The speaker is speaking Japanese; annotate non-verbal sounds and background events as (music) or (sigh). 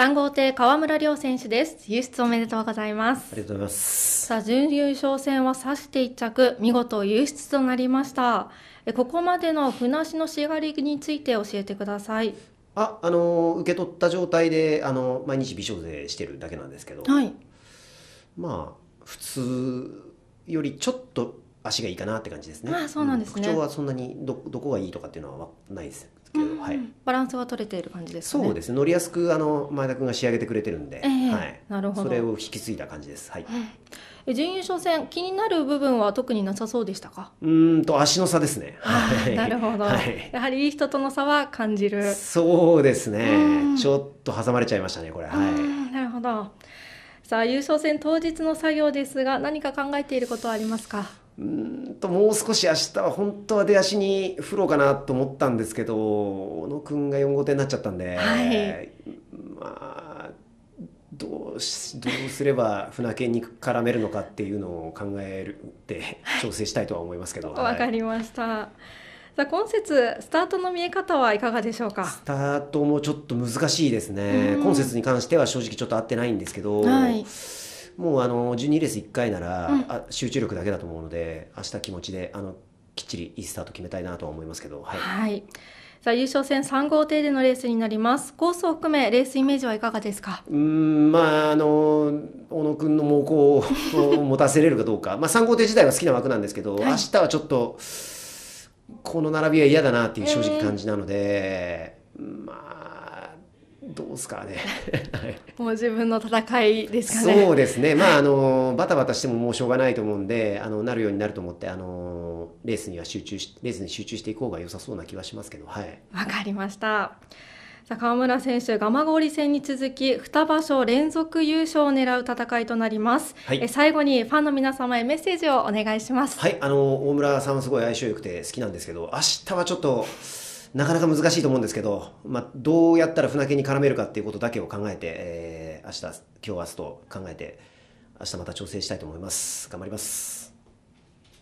三号艇川村亮選手です。輸出おめでとうございます。ありがとうございます。さあ、準優勝戦は指して一着、見事優出となりました。えここまでの船足の仕上がりについて教えてください。あ、あの受け取った状態であの毎日微調整してるだけなんですけど、はい、まあ普通よりちょっと足がいいかなって感じですね。まあ、そうなんですね。うん、はそんなにどどこがいいとかっていうのはないです。ですけど、うん、はい、バランスは取れている感じですねそうですね乗りやすくあの前田君が仕上げてくれてるんで、えー、はい、なるほどそれを引き継いだ感じですはい、えー、準優勝戦気になる部分は特になさそうでしたかうんと足の差ですねはいなるほど、はい、やはりいい人との差は感じるそうですねちょっと挟まれちゃいましたねこれはいなるほどさあ優勝戦当日の作業ですが何か考えていることはありますかうんともう少し明日は本当は出足に振ろうかなと思ったんですけど小野君が4号手になっちゃったんで、はい、まあどうしどうすれば船券に絡めるのかっていうのを考えるって調整したいとは思いますけど。(laughs) わ、はい、かりました。さあ今節スタートの見え方はいかがでしょうかスタートもちょっと難しいですね今節に関しては正直ちょっと合ってないんですけど、はい、もうあの12レース1回なら、うん、あ集中力だけだと思うので明日気持ちであのきっちりいいスタート決めたいなとは思いますけど。はい、はいさあ優勝戦3号艇でのレースになりますコースを含めレースイメージはいかがですかうんまああの小野君の猛攻を持たせれるかどうかまあ3号艇自体は好きな枠なんですけど、はい、明日はちょっとこの並びは嫌だなっていう正直感じなので、えー、まあどうすかね (laughs) もう自分の戦いですかねそうですねまああのバタバタしてももうしょうがないと思うんであのなるようになると思ってあのレースには集中しレースに集中していこうが良さそうな気はしますけどはいわかりましたさあ川村選手蒲郡戦に続き2場所連続優勝を狙う戦いとなります、はい、え最後にファンの皆様へメッセージをお願いしますはいあの大村さんはすごい相性良くて好きなんですけど明日はちょっとなかなか難しいと思うんですけど、まあ、どうやったら船毛に絡めるかっていうことだけを考えて、えー、明日、今日、明日と考えて、明日また調整したいと思います。頑張ります。